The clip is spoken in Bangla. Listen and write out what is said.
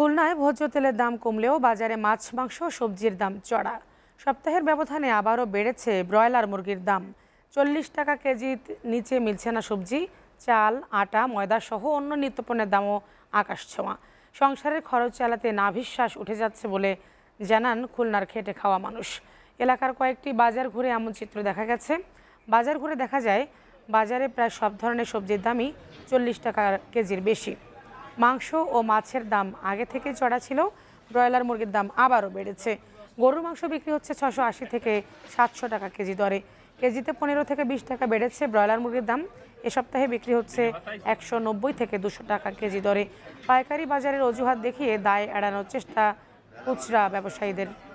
খুলনায় ভোজ্য তেলের দাম কমলেও বাজারে মাছ মাংস সবজির দাম চড়া সপ্তাহের ব্যবধানে আবারও বেড়েছে ব্রয়লার মুরগির দাম চল্লিশ টাকা কেজি নিচে মিলছে না সবজি চাল আটা ময়দা সহ অন্য নিত্যপণ্যের দামও আকাশ ছোঁয়া সংসারের খরচ চালাতে নাভিশ্বাস উঠে যাচ্ছে বলে জানান খুলনার খেটে খাওয়া মানুষ এলাকার কয়েকটি বাজার ঘুরে এমন চিত্র দেখা গেছে বাজার ঘুরে দেখা যায় বাজারে প্রায় সব ধরনের সবজির দামই চল্লিশ টাকা কেজির বেশি মাংস ও মাছের দাম আগে থেকে চড়া ছিল ব্রয়লার মুরগির দাম আবারও বেড়েছে গরুর মাংস বিক্রি হচ্ছে ছশো আশি থেকে সাতশো টাকা কেজি দরে কেজিতে পনেরো থেকে বিশ টাকা বেড়েছে ব্রয়লার মুরগির দাম এ সপ্তাহে বিক্রি হচ্ছে একশো নব্বই থেকে দুশো টাকা কেজি দরে পাইকারি বাজারের অজুহাত দেখিয়ে দায় এড়ানোর চেষ্টা খুচরা ব্যবসায়ীদের